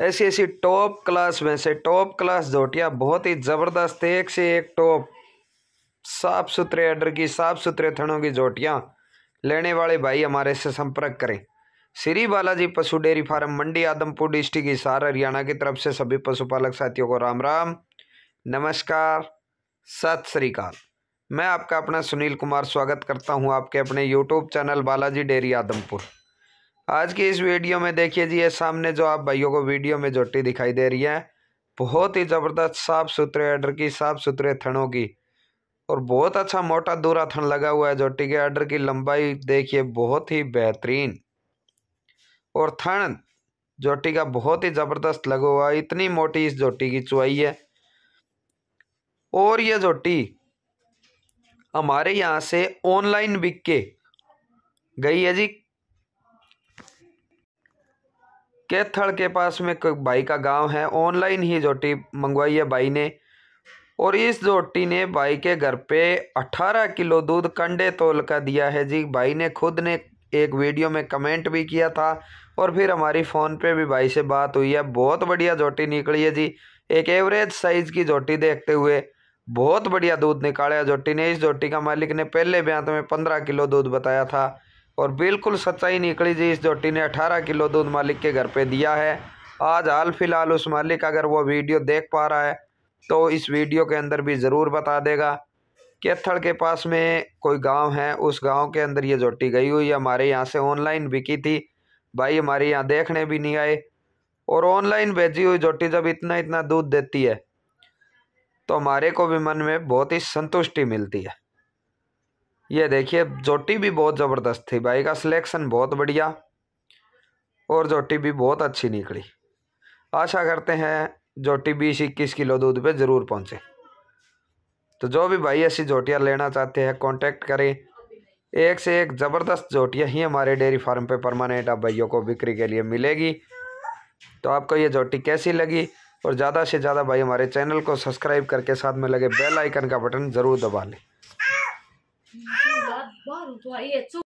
ऐसी ऐसी top class में से टॉप क्लास धोटियाँ बहुत ही ज़बरदस्त एक से एक टॉप साफ सुथरे अडर की साफ सुथरे थनों की झोटियाँ लेने वाले भाई हमारे से संपर्क करें श्री बालाजी पशु dairy farm Mandi Adampur district Hisar Haryana की तरफ से सभी पशुपालक साथियों को राम राम नमस्कार सत श्रीकाल मैं आपका अपना सुनील कुमार स्वागत करता हूं आपके अपने YouTube channel Balaji dairy Adampur आज की इस वीडियो में देखिए जी ये सामने जो आप भाइयों को वीडियो में जोटी दिखाई दे रही है बहुत ही ज़बरदस्त साफ़ सुथरे अर्डर की साफ़ सुथरे थनों की और बहुत अच्छा मोटा दूरा थन लगा हुआ है जोटी के अर्डर की लंबाई देखिए बहुत ही बेहतरीन और थन जोटी का बहुत ही ज़बरदस्त लगा हुआ है इतनी मोटी इस जोटी की चुआई है और यह जोटी हमारे यहाँ से ऑनलाइन बिक के गई है जी कैथड़ के पास में भाई का गांव है ऑनलाइन ही जोटी मंगवाई है भाई ने और इस जोटी ने भाई के घर पे 18 किलो दूध कंडे तोल का दिया है जी भाई ने खुद ने एक वीडियो में कमेंट भी किया था और फिर हमारी फ़ोन पे भी भाई से बात हुई है बहुत बढ़िया जोटी निकली है जी एक एवरेज साइज़ की जोटी देखते हुए बहुत बढ़िया दूध निकाला है जोटी ने इस जोटी का मालिक ने पहले ब्यांत में पंद्रह किलो दूध बताया था और बिल्कुल सच्चाई निकली जी इस जोटी ने अठारह किलो दूध मालिक के घर पे दिया है आज हाल फिलहाल उस मालिक अगर वो वीडियो देख पा रहा है तो इस वीडियो के अंदर भी ज़रूर बता देगा केथड़ के पास में कोई गांव है उस गांव के अंदर ये जोटी गई हुई हमारे यहाँ से ऑनलाइन बिकी थी भाई हमारे यहाँ देखने भी नहीं आए और ऑनलाइन भेजी हुई जोटी जब इतना इतना दूध देती है तो हमारे को भी मन में बहुत ही संतुष्टि मिलती है ये देखिए जोटी भी बहुत ज़बरदस्त थी भाई का सिलेक्शन बहुत बढ़िया और जोटी भी बहुत अच्छी निकली आशा करते हैं जोटी बीस इक्कीस किलो दूध पे ज़रूर पहुँचे तो जो भी भाई ऐसी जोटियाँ लेना चाहते हैं कांटेक्ट करें एक से एक ज़बरदस्त जोटियाँ ही हमारे डेयरी फार्म पे परमानेंट आप भाइयों को बिक्री के लिए मिलेगी तो आपको ये जोटी कैसी लगी और ज़्यादा से ज़्यादा भाई हमारे चैनल को सब्सक्राइब करके साथ में लगे बेल आइकन का बटन ज़रूर दबा लें 我如果也走。